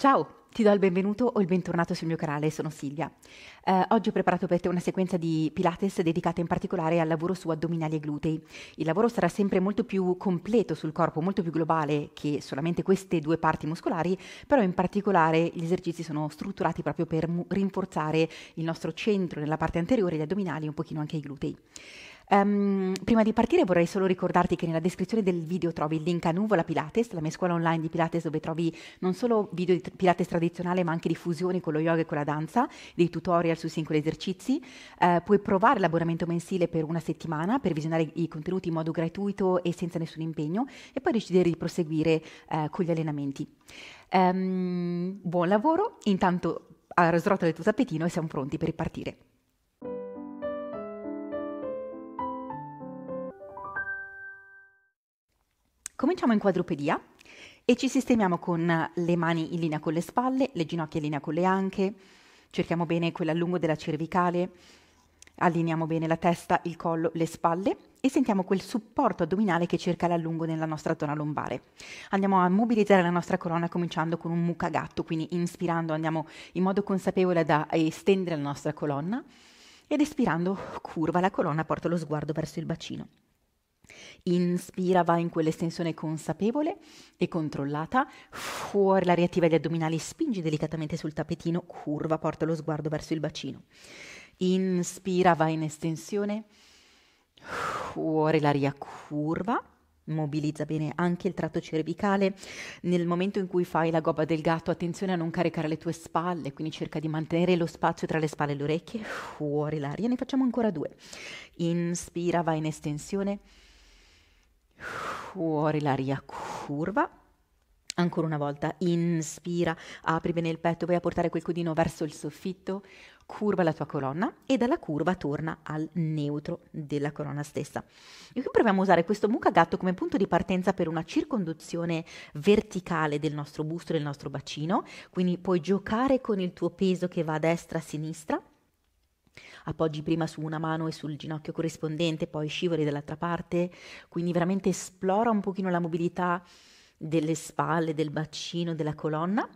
Ciao! Ti do il benvenuto o il bentornato sul mio canale, sono Silvia. Eh, oggi ho preparato per te una sequenza di Pilates dedicata in particolare al lavoro su addominali e glutei. Il lavoro sarà sempre molto più completo sul corpo, molto più globale che solamente queste due parti muscolari, però in particolare gli esercizi sono strutturati proprio per rinforzare il nostro centro nella parte anteriore, gli addominali e un pochino anche i glutei. Um, prima di partire vorrei solo ricordarti che nella descrizione del video trovi il link a Nuvola Pilates, la mia scuola online di Pilates dove trovi non solo video di Pilates tradizionale ma anche di fusioni con lo yoga e con la danza, dei tutorial su singoli esercizi. Uh, puoi provare l'abbonamento mensile per una settimana per visionare i contenuti in modo gratuito e senza nessun impegno e poi decidere di proseguire uh, con gli allenamenti. Um, buon lavoro, intanto ha srotola il tuo tappetino e siamo pronti per ripartire. Cominciamo in quadrupedia e ci sistemiamo con le mani in linea con le spalle, le ginocchia in linea con le anche, cerchiamo bene quell'allungo della cervicale, allineiamo bene la testa, il collo, le spalle e sentiamo quel supporto addominale che cerca l'allungo nella nostra zona lombare. Andiamo a mobilizzare la nostra colonna cominciando con un mucca gatto, quindi inspirando andiamo in modo consapevole da estendere la nostra colonna ed espirando curva la colonna, porta lo sguardo verso il bacino. Inspira, vai in quell'estensione consapevole e controllata. Fuori, l'aria attiva gli addominali, spingi delicatamente sul tappetino, curva, porta lo sguardo verso il bacino. Inspira, vai in estensione. Fuori, l'aria curva. Mobilizza bene anche il tratto cervicale. Nel momento in cui fai la gobba del gatto, attenzione a non caricare le tue spalle, quindi cerca di mantenere lo spazio tra le spalle e le orecchie. Fuori l'aria, ne facciamo ancora due. Inspira, vai in estensione fuori l'aria curva. Ancora una volta, inspira, apri bene il petto, vai a portare quel codino verso il soffitto, curva la tua colonna e dalla curva torna al neutro della colonna stessa. E qui proviamo a usare questo mucca gatto come punto di partenza per una circonduzione verticale del nostro busto e del nostro bacino, quindi puoi giocare con il tuo peso che va a destra, a sinistra, Appoggi prima su una mano e sul ginocchio corrispondente, poi scivoli dall'altra parte, quindi veramente esplora un pochino la mobilità delle spalle, del bacino, della colonna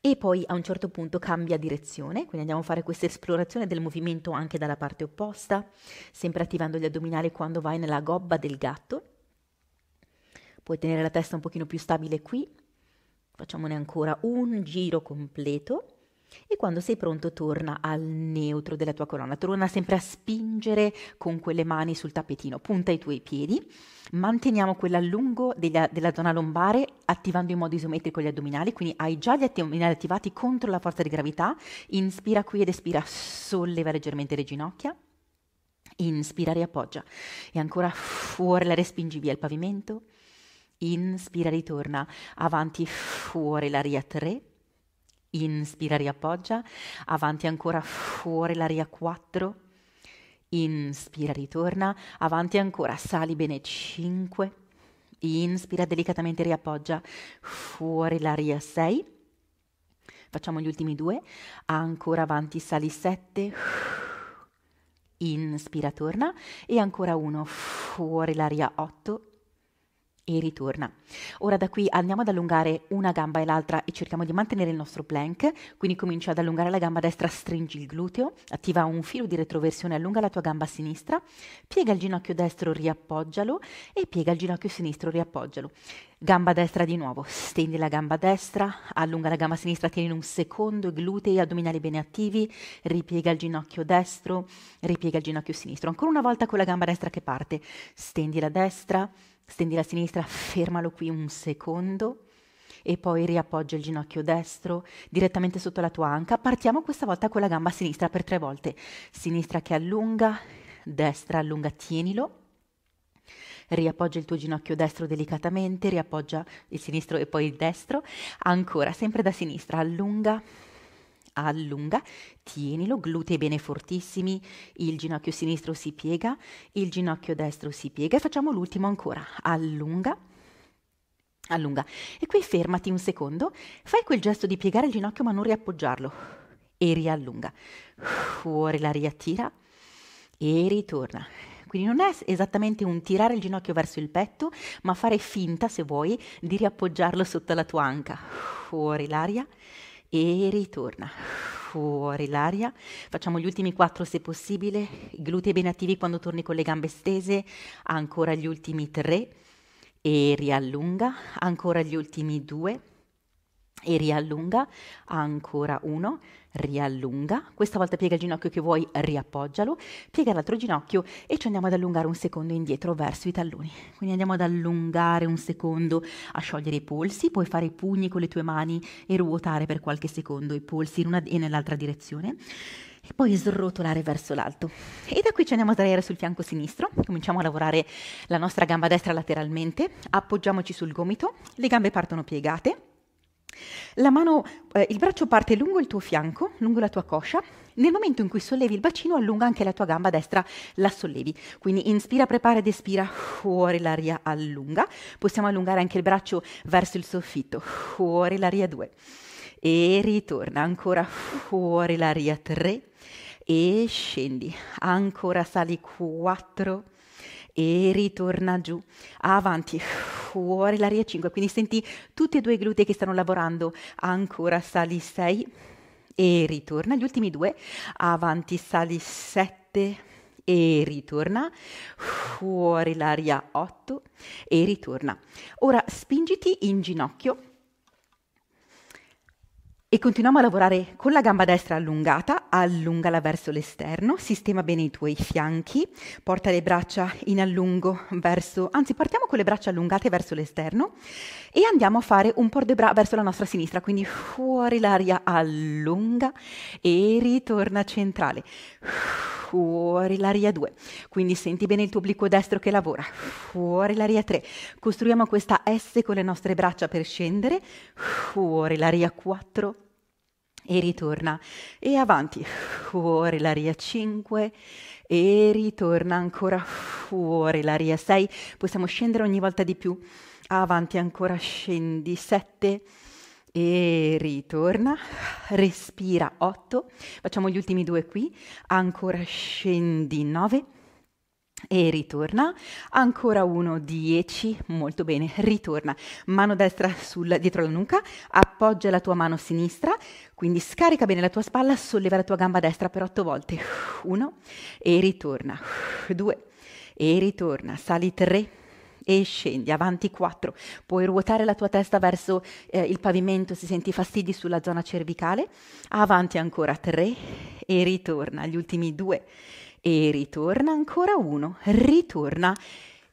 e poi a un certo punto cambia direzione, quindi andiamo a fare questa esplorazione del movimento anche dalla parte opposta, sempre attivando gli addominali quando vai nella gobba del gatto. Puoi tenere la testa un pochino più stabile qui, facciamone ancora un giro completo e quando sei pronto torna al neutro della tua colonna, torna sempre a spingere con quelle mani sul tappetino, punta i tuoi piedi, manteniamo quell'allungo della, della zona lombare attivando in modo isometrico gli addominali, quindi hai già gli addominali attivati contro la forza di gravità, inspira qui ed espira, solleva leggermente le ginocchia. Inspira, riappoggia. E ancora fuori, la respingi via il pavimento. Inspira, ritorna. Avanti, fuori, la ria 3 inspira, riappoggia, avanti ancora, fuori l'aria 4, inspira, ritorna, avanti ancora, sali bene 5, inspira, delicatamente riappoggia, fuori l'aria 6, facciamo gli ultimi due, ancora avanti, sali 7, inspira, torna e ancora uno, fuori l'aria 8, e ritorna. Ora da qui andiamo ad allungare una gamba e l'altra e cerchiamo di mantenere il nostro plank, quindi comincia ad allungare la gamba destra, stringi il gluteo, attiva un filo di retroversione, allunga la tua gamba sinistra, piega il ginocchio destro, riappoggialo e piega il ginocchio sinistro, riappoggialo. Gamba destra di nuovo, stendi la gamba destra, allunga la gamba sinistra, tieni un secondo, glutei, addominali bene attivi, ripiega il ginocchio destro, ripiega il ginocchio sinistro. Ancora una volta con la gamba destra che parte, stendi la destra, stendi la sinistra, fermalo qui un secondo e poi riappoggia il ginocchio destro direttamente sotto la tua anca. Partiamo questa volta con la gamba sinistra per tre volte. Sinistra che allunga, destra allunga, tienilo. Riappoggia il tuo ginocchio destro delicatamente, riappoggia il sinistro e poi il destro. Ancora, sempre da sinistra, allunga, allunga, tienilo, glutei bene fortissimi, il ginocchio sinistro si piega, il ginocchio destro si piega e facciamo l'ultimo ancora, allunga, allunga. E qui fermati un secondo, fai quel gesto di piegare il ginocchio ma non riappoggiarlo e riallunga. Fuori la riattira e ritorna. Quindi non è esattamente un tirare il ginocchio verso il petto, ma fare finta, se vuoi, di riappoggiarlo sotto la tua anca. Fuori l'aria e ritorna. Fuori l'aria, facciamo gli ultimi quattro se possibile, glutei ben attivi quando torni con le gambe stese, ancora gli ultimi tre, e riallunga, ancora gli ultimi due, e riallunga, ancora uno, riallunga, questa volta piega il ginocchio che vuoi, riappoggialo, piega l'altro ginocchio e ci andiamo ad allungare un secondo indietro verso i talloni, quindi andiamo ad allungare un secondo, a sciogliere i polsi, puoi fare i pugni con le tue mani e ruotare per qualche secondo i polsi in una e nell'altra direzione e poi srotolare verso l'alto. E da qui ci andiamo a sdraiare sul fianco sinistro, cominciamo a lavorare la nostra gamba destra lateralmente, appoggiamoci sul gomito, le gambe partono piegate, Mano, eh, il braccio parte lungo il tuo fianco, lungo la tua coscia. Nel momento in cui sollevi il bacino, allunga anche la tua gamba destra, la sollevi. Quindi inspira, prepara ed espira, fuori l'aria allunga. Possiamo allungare anche il braccio verso il soffitto, fuori l'aria 2. E ritorna ancora fuori l'aria 3. E scendi, ancora sali 4 e ritorna giù, avanti, fuori l'aria 5, quindi senti tutti e due i glutei che stanno lavorando, ancora sali 6 e ritorna, gli ultimi due, avanti, sali 7 e ritorna, fuori l'aria 8 e ritorna. Ora spingiti in ginocchio e continuiamo a lavorare con la gamba destra allungata, allungala verso l'esterno, sistema bene i tuoi fianchi, porta le braccia in allungo verso, anzi partiamo con le braccia allungate verso l'esterno e andiamo a fare un port de bras verso la nostra sinistra, quindi fuori l'aria allunga e ritorna centrale, fuori l'aria 2, quindi senti bene il tuo obliquo destro che lavora, fuori l'aria 3, costruiamo questa S con le nostre braccia per scendere, fuori l'aria 4, e ritorna e avanti, fuori l'aria 5 e ritorna ancora fuori l'aria 6, possiamo scendere ogni volta di più, avanti ancora scendi 7 e ritorna, respira 8, facciamo gli ultimi due qui, ancora scendi 9 e ritorna, ancora uno, 10, molto bene, ritorna, mano destra sul, dietro la nuca, appoggia la tua mano sinistra, quindi scarica bene la tua spalla, solleva la tua gamba destra per 8 volte, 1 e ritorna, 2 e ritorna, sali 3 e scendi avanti 4, puoi ruotare la tua testa verso eh, il pavimento se senti fastidi sulla zona cervicale, avanti ancora 3 e ritorna, gli ultimi 2 e ritorna ancora uno, ritorna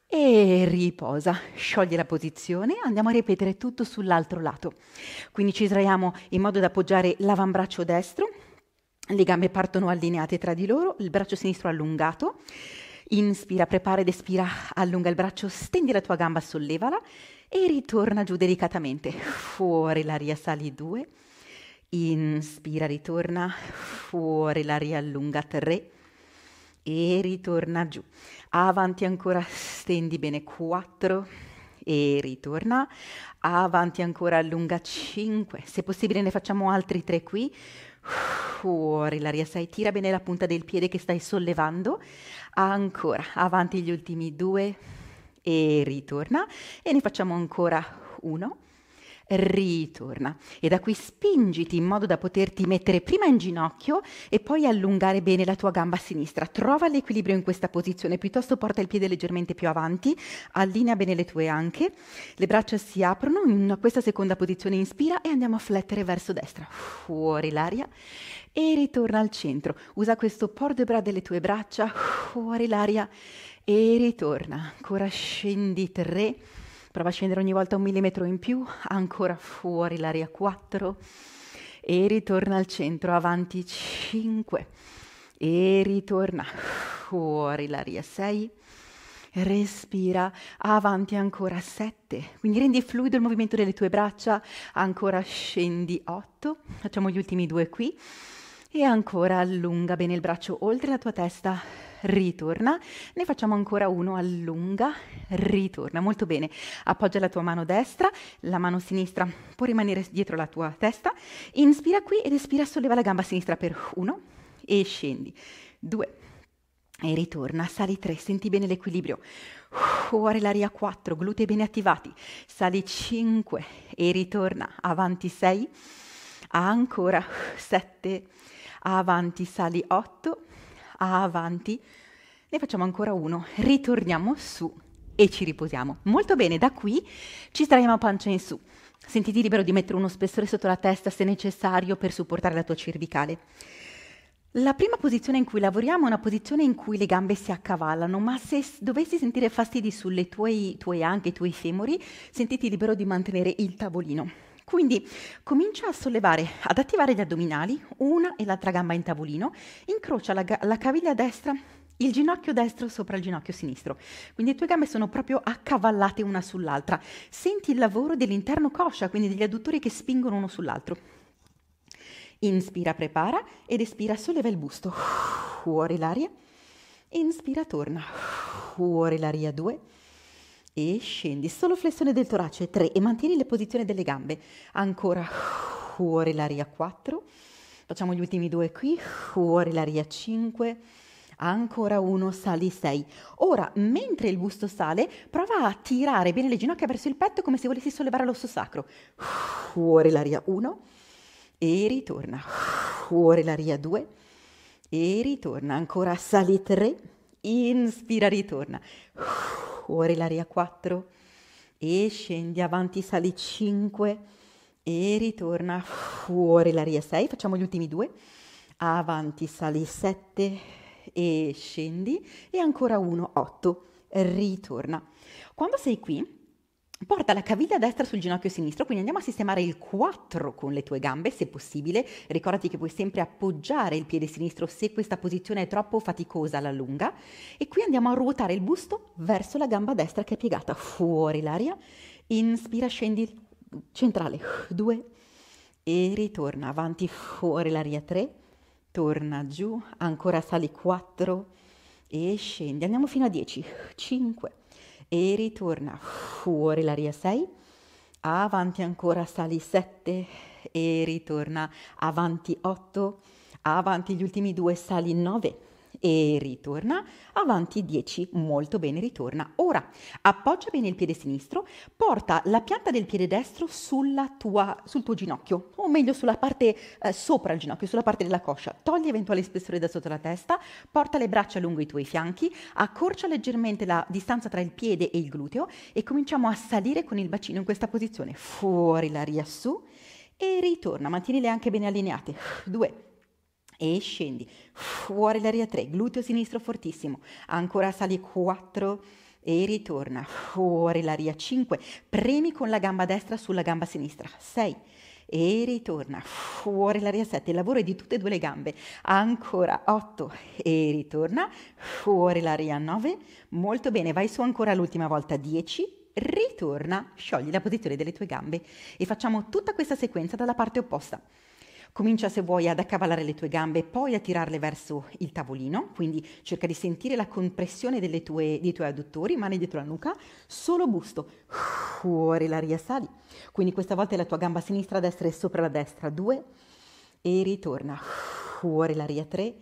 e riposa, scioglie la posizione, andiamo a ripetere tutto sull'altro lato. Quindi ci sdraiamo in modo da appoggiare l'avambraccio destro, le gambe partono allineate tra di loro, il braccio sinistro allungato, inspira, prepara ed espira, allunga il braccio, stendi la tua gamba, sollevala e ritorna giù delicatamente, fuori l'aria, sali due, inspira, ritorna, fuori l'aria, allunga tre, e ritorna giù. Avanti ancora, stendi bene 4 e ritorna. Avanti ancora, allunga 5. Se possibile ne facciamo altri 3 qui. Fuori l'aria sai, tira bene la punta del piede che stai sollevando. Ancora, avanti gli ultimi 2 e ritorna. E ne facciamo ancora 1 ritorna. E da qui spingiti in modo da poterti mettere prima in ginocchio e poi allungare bene la tua gamba sinistra. Trova l'equilibrio in questa posizione, piuttosto porta il piede leggermente più avanti, allinea bene le tue anche, le braccia si aprono, in questa seconda posizione inspira e andiamo a flettere verso destra. Fuori l'aria e ritorna al centro. Usa questo port de bras delle tue braccia, fuori l'aria e ritorna. Ancora scendi 3 prova a scendere ogni volta un millimetro in più, ancora fuori l'aria 4 e ritorna al centro, avanti 5 e ritorna fuori l'aria 6 respira avanti ancora 7, quindi rendi fluido il movimento delle tue braccia, ancora scendi 8, facciamo gli ultimi due qui, e ancora allunga bene il braccio oltre la tua testa, ritorna. Ne facciamo ancora uno, allunga, ritorna. Molto bene. Appoggia la tua mano destra, la mano sinistra può rimanere dietro la tua testa. Inspira qui ed espira, solleva la gamba sinistra per uno e scendi. Due. E ritorna, sali tre, senti bene l'equilibrio. Ora l'aria quattro, glutei bene attivati. Sali cinque e ritorna, avanti sei, ancora sette, avanti sali 8, avanti, ne facciamo ancora uno, ritorniamo su e ci riposiamo. Molto bene, da qui ci sdraiamo a pancia in su. Sentiti libero di mettere uno spessore sotto la testa se necessario per supportare la tua cervicale. La prima posizione in cui lavoriamo è una posizione in cui le gambe si accavallano, ma se dovessi sentire fastidi sulle tue, tue anche i tuoi femori, sentiti libero di mantenere il tavolino. Quindi comincia a sollevare, ad attivare gli addominali, una e l'altra gamba in tavolino, incrocia la, la caviglia destra il ginocchio destro sopra il ginocchio sinistro. Quindi le tue gambe sono proprio accavallate una sull'altra. Senti il lavoro dell'interno coscia, quindi degli adduttori che spingono uno sull'altro. Inspira, prepara ed espira, solleva il busto. Fuori l'aria. Inspira, torna. Fuori l'aria, due e scendi, solo flessione del torace 3 e mantieni le posizioni delle gambe, ancora fuori l'aria 4, facciamo gli ultimi due qui, fuori l'aria 5, ancora uno, sali 6. Ora, mentre il busto sale, prova a tirare bene le ginocchia verso il petto come se volessi sollevare l'osso sacro, fuori l'aria 1 e ritorna, fuori l'aria 2 e ritorna, ancora sali 3, inspira, ritorna fuori l'aria 4 e scendi avanti, sali 5 e ritorna fuori l'aria 6, facciamo gli ultimi due, avanti, sali 7 e scendi e ancora 1, 8, ritorna. Quando sei qui Porta la caviglia destra sul ginocchio sinistro, quindi andiamo a sistemare il 4 con le tue gambe se possibile. Ricordati che puoi sempre appoggiare il piede sinistro se questa posizione è troppo faticosa alla lunga. E qui andiamo a ruotare il busto verso la gamba destra che è piegata fuori l'aria. Inspira, scendi centrale, 2 e ritorna avanti fuori l'aria, 3. Torna giù, ancora sali 4 e scendi. Andiamo fino a 10, 5 e ritorna fuori l'aria 6, avanti ancora sali 7 e ritorna avanti 8, avanti gli ultimi due sali 9 e ritorna, avanti 10, molto bene, ritorna. Ora appoggia bene il piede sinistro, porta la pianta del piede destro tua, sul tuo ginocchio, o meglio sulla parte eh, sopra il ginocchio, sulla parte della coscia, togli eventuali spessore da sotto la testa, porta le braccia lungo i tuoi fianchi, accorcia leggermente la distanza tra il piede e il gluteo e cominciamo a salire con il bacino in questa posizione, fuori l'aria su e ritorna, mantienile anche bene allineate, due, e scendi, fuori l'aria 3, gluteo sinistro fortissimo, ancora sali 4 e ritorna, fuori l'aria 5, premi con la gamba destra sulla gamba sinistra, 6 e ritorna, fuori l'aria 7, il lavoro è di tutte e due le gambe, ancora 8 e ritorna, fuori l'aria 9, molto bene, vai su ancora l'ultima volta 10 ritorna, sciogli la posizione delle tue gambe e facciamo tutta questa sequenza dalla parte opposta. Comincia se vuoi ad accavallare le tue gambe e poi a tirarle verso il tavolino, quindi cerca di sentire la compressione tue, dei tuoi adduttori, mani dietro la nuca, solo busto, fuori l'aria sali. Quindi questa volta è la tua gamba sinistra, destra e sopra la destra, due e ritorna, fuori l'aria tre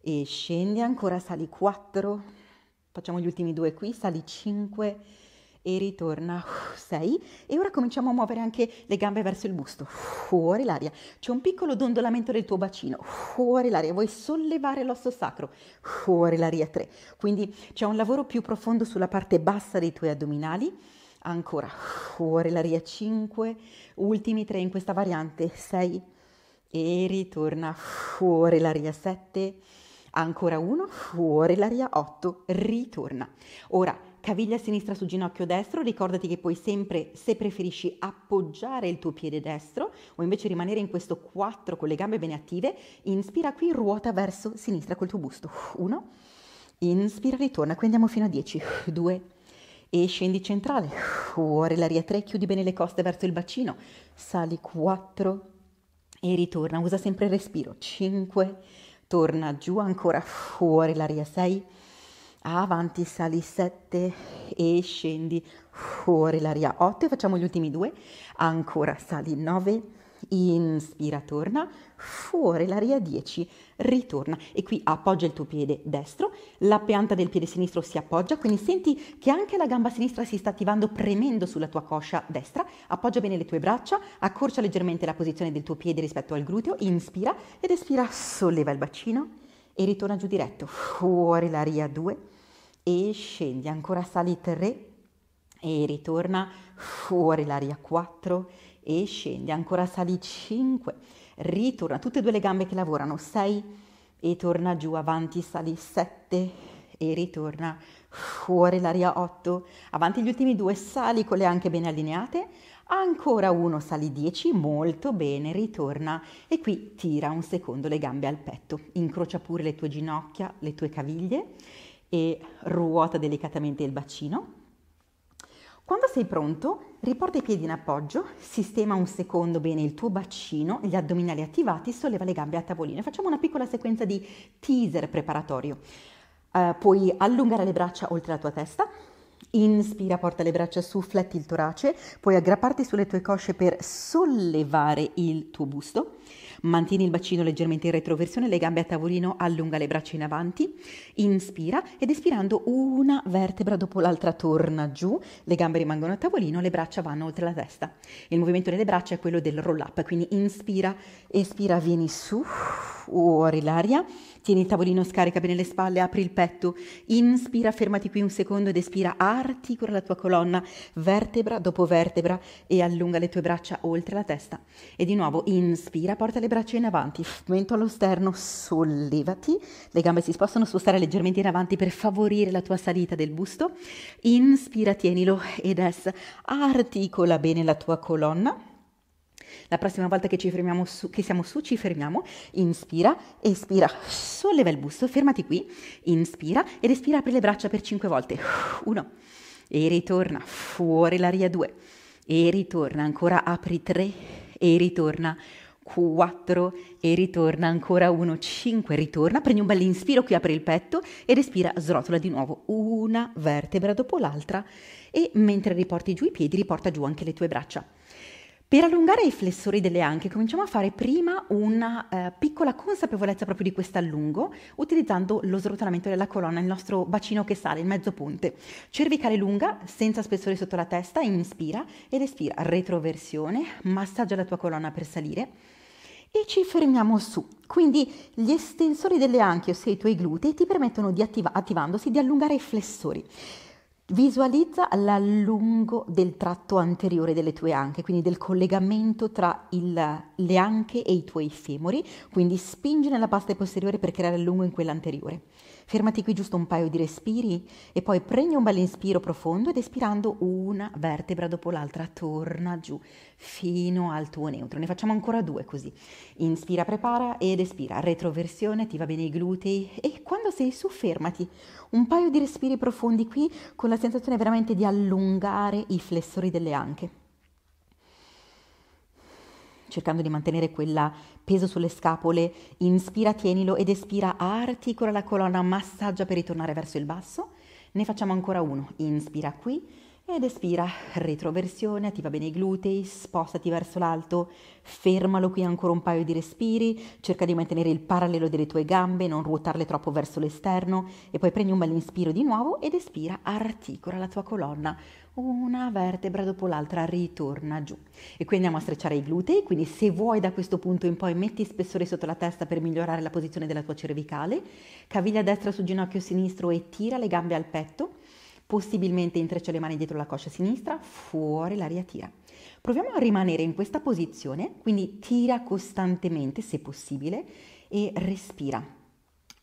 e scendi ancora, sali 4, facciamo gli ultimi due qui, sali 5 e ritorna, 6 e ora cominciamo a muovere anche le gambe verso il busto, fuori l'aria, c'è un piccolo dondolamento del tuo bacino, fuori l'aria, vuoi sollevare l'osso sacro, fuori l'aria 3, quindi c'è un lavoro più profondo sulla parte bassa dei tuoi addominali, ancora fuori l'aria 5, ultimi 3 in questa variante, 6 e ritorna fuori l'aria 7, ancora 1, fuori l'aria 8, ritorna. Ora Caviglia sinistra su ginocchio destro, ricordati che puoi sempre, se preferisci, appoggiare il tuo piede destro o invece rimanere in questo 4 con le gambe bene attive. Inspira qui, ruota verso sinistra col tuo busto. 1, inspira, ritorna, qui andiamo fino a 10, 2, e scendi centrale, fuori l'aria 3, chiudi bene le coste verso il bacino, sali 4 e ritorna, usa sempre il respiro, 5, torna giù ancora, fuori l'aria 6, avanti, sali 7 e scendi fuori l'aria 8 e facciamo gli ultimi due, ancora sali 9, inspira, torna, fuori l'aria 10, ritorna e qui appoggia il tuo piede destro, la pianta del piede sinistro si appoggia, quindi senti che anche la gamba sinistra si sta attivando premendo sulla tua coscia destra, appoggia bene le tue braccia, accorcia leggermente la posizione del tuo piede rispetto al gluteo, inspira ed espira, solleva il bacino e ritorna giù diretto, fuori l'aria 2, e scendi, ancora sali 3 e ritorna fuori l'aria 4 e scendi, ancora sali 5, ritorna, tutte e due le gambe che lavorano, 6 e torna giù, avanti sali 7 e ritorna fuori l'aria 8, avanti gli ultimi due, sali con le anche bene allineate, ancora uno, sali 10, molto bene, ritorna e qui tira un secondo le gambe al petto, incrocia pure le tue ginocchia, le tue caviglie e ruota delicatamente il bacino. Quando sei pronto, riporta i piedi in appoggio, sistema un secondo bene il tuo bacino, gli addominali attivati, solleva le gambe a tavolino. Facciamo una piccola sequenza di teaser preparatorio. Uh, puoi allungare le braccia oltre la tua testa, Inspira, porta le braccia su, fletti il torace, puoi aggrapparti sulle tue cosce per sollevare il tuo busto. Mantieni il bacino leggermente in retroversione, le gambe a tavolino, allunga le braccia in avanti, inspira ed espirando una vertebra dopo l'altra torna giù, le gambe rimangono a tavolino, le braccia vanno oltre la testa. Il movimento delle braccia è quello del roll up, quindi inspira, espira, vieni su fuori l'aria, tieni il tavolino, scarica bene le spalle, apri il petto, inspira, fermati qui un secondo ed espira, articola la tua colonna, vertebra dopo vertebra e allunga le tue braccia oltre la testa. E di nuovo, inspira, porta le braccia in avanti, mento allo sterno, sollevati, le gambe si possono spostare leggermente in avanti per favorire la tua salita del busto, inspira, tienilo ed es, articola bene la tua colonna, la prossima volta che, ci fermiamo su, che siamo su ci fermiamo, inspira, espira, solleva il busto, fermati qui, inspira ed espira, apri le braccia per 5 volte, 1 e ritorna, fuori l'aria 2 e ritorna, ancora apri 3 e ritorna, 4 e ritorna ancora 1, 5, ritorna, prendi un bel inspiro qui, apri il petto ed espira, srotola di nuovo una vertebra dopo l'altra e mentre riporti giù i piedi riporta giù anche le tue braccia. Per allungare i flessori delle anche cominciamo a fare prima una eh, piccola consapevolezza proprio di questo allungo utilizzando lo srotolamento della colonna, il nostro bacino che sale, il mezzo ponte. Cervicale lunga, senza spessore sotto la testa, inspira ed espira, retroversione, massaggia la tua colonna per salire e ci fermiamo su. Quindi gli estensori delle anche, ossia i tuoi glutei, ti permettono di attiva- attivandosi di allungare i flessori. Visualizza l'allungo del tratto anteriore delle tue anche, quindi del collegamento tra il, le anche e i tuoi femori, quindi spingi nella parte posteriore per creare allungo in quella anteriore. Fermati qui giusto un paio di respiri e poi prendi un bel inspiro profondo ed espirando una vertebra dopo l'altra torna giù fino al tuo neutro. Ne facciamo ancora due così. Inspira, prepara ed espira. Retroversione, ti va bene i glutei e quando sei su fermati. Un paio di respiri profondi qui con la sensazione veramente di allungare i flessori delle anche cercando di mantenere quel peso sulle scapole, inspira, tienilo ed espira, articola la colonna, massaggia per ritornare verso il basso. Ne facciamo ancora uno, inspira qui ed espira, retroversione, attiva bene i glutei, spostati verso l'alto, fermalo qui ancora un paio di respiri, cerca di mantenere il parallelo delle tue gambe, non ruotarle troppo verso l'esterno e poi prendi un bel inspiro di nuovo ed espira, articola la tua colonna, una vertebra dopo l'altra ritorna giù. E qui andiamo a strecciare i glutei, quindi se vuoi da questo punto in poi metti spessore sotto la testa per migliorare la posizione della tua cervicale, caviglia destra sul ginocchio sinistro e tira le gambe al petto, possibilmente intreccia le mani dietro la coscia sinistra, fuori l'aria tira. Proviamo a rimanere in questa posizione, quindi tira costantemente se possibile e respira.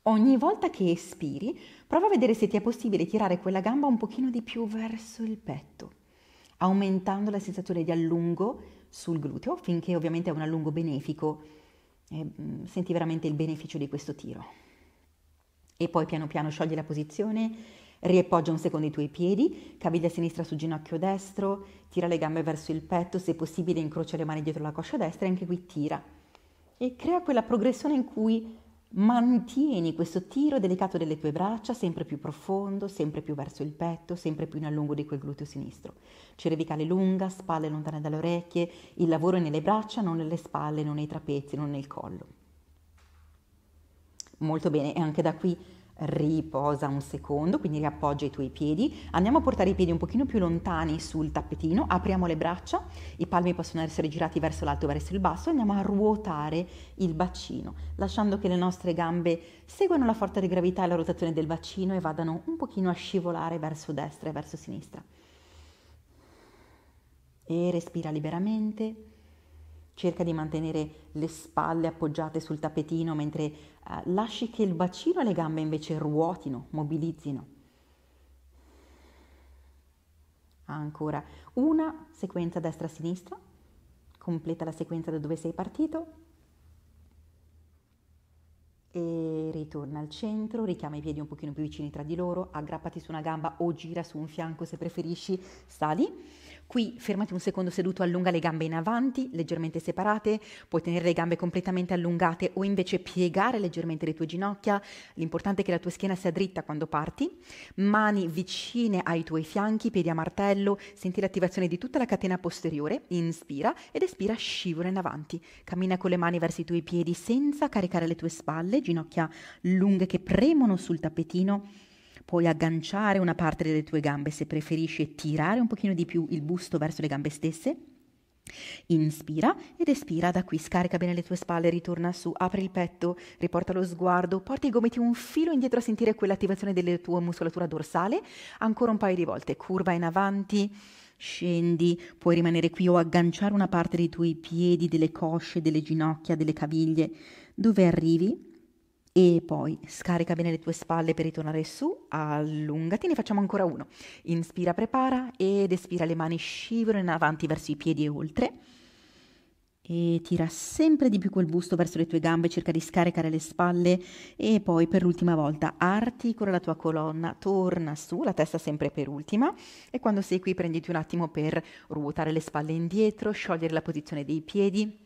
Ogni volta che espiri Prova a vedere se ti è possibile tirare quella gamba un pochino di più verso il petto, aumentando la sensazione di allungo sul gluteo finché ovviamente è un allungo benefico e eh, mm, senti veramente il beneficio di questo tiro. E poi piano piano sciogli la posizione, riappoggia un secondo i tuoi piedi, caviglia sinistra sul ginocchio destro, tira le gambe verso il petto, se possibile incrocia le mani dietro la coscia destra e anche qui tira. E crea quella progressione in cui Mantieni questo tiro delicato delle tue braccia sempre più profondo, sempre più verso il petto, sempre più in allungo di quel gluteo sinistro. Cervicale lunga, spalle lontane dalle orecchie, il lavoro è nelle braccia, non nelle spalle, non nei trapezi, non nel collo. Molto bene, e anche da qui riposa un secondo, quindi riappoggia i tuoi piedi, andiamo a portare i piedi un pochino più lontani sul tappetino, apriamo le braccia, i palmi possono essere girati verso l'alto, verso il basso, andiamo a ruotare il bacino, lasciando che le nostre gambe seguano la forza di gravità e la rotazione del bacino e vadano un pochino a scivolare verso destra e verso sinistra. E respira liberamente Cerca di mantenere le spalle appoggiate sul tappetino mentre eh, lasci che il bacino e le gambe invece ruotino, mobilizzino. Ancora una sequenza destra-sinistra, completa la sequenza da dove sei partito e ritorna al centro, richiama i piedi un pochino più vicini tra di loro, aggrappati su una gamba o gira su un fianco se preferisci, sali Qui fermati un secondo seduto, allunga le gambe in avanti, leggermente separate, puoi tenere le gambe completamente allungate o invece piegare leggermente le tue ginocchia. L'importante è che la tua schiena sia dritta quando parti. Mani vicine ai tuoi fianchi, piedi a martello, senti l'attivazione di tutta la catena posteriore, inspira ed espira, scivola in avanti. Cammina con le mani verso i tuoi piedi senza caricare le tue spalle, ginocchia lunghe che premono sul tappetino puoi agganciare una parte delle tue gambe se preferisci tirare un pochino di più il busto verso le gambe stesse. Inspira ed espira da qui, scarica bene le tue spalle, ritorna su, apri il petto, riporta lo sguardo, porta i gomiti un filo indietro a sentire quell'attivazione della tua muscolatura dorsale, ancora un paio di volte, curva in avanti, scendi, puoi rimanere qui o agganciare una parte dei tuoi piedi, delle cosce, delle ginocchia, delle caviglie, dove arrivi e poi scarica bene le tue spalle per ritornare su, allungati, ne facciamo ancora uno. Inspira, prepara ed espira, le mani scivolano in avanti verso i piedi e oltre. E tira sempre di più quel busto verso le tue gambe, cerca di scaricare le spalle e poi per l'ultima volta articola la tua colonna, torna su, la testa sempre per ultima e quando sei qui prenditi un attimo per ruotare le spalle indietro, sciogliere la posizione dei piedi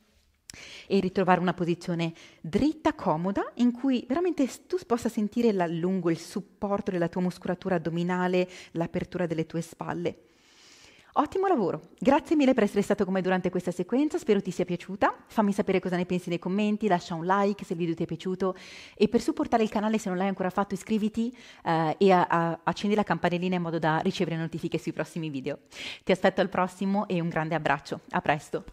e ritrovare una posizione dritta, comoda, in cui veramente tu possa sentire l'allungo, il supporto della tua muscolatura addominale, l'apertura delle tue spalle. Ottimo lavoro, grazie mille per essere stato con me durante questa sequenza, spero ti sia piaciuta, fammi sapere cosa ne pensi nei commenti, lascia un like se il video ti è piaciuto e per supportare il canale se non l'hai ancora fatto iscriviti eh, e a, a, accendi la campanellina in modo da ricevere notifiche sui prossimi video. Ti aspetto al prossimo e un grande abbraccio, a presto!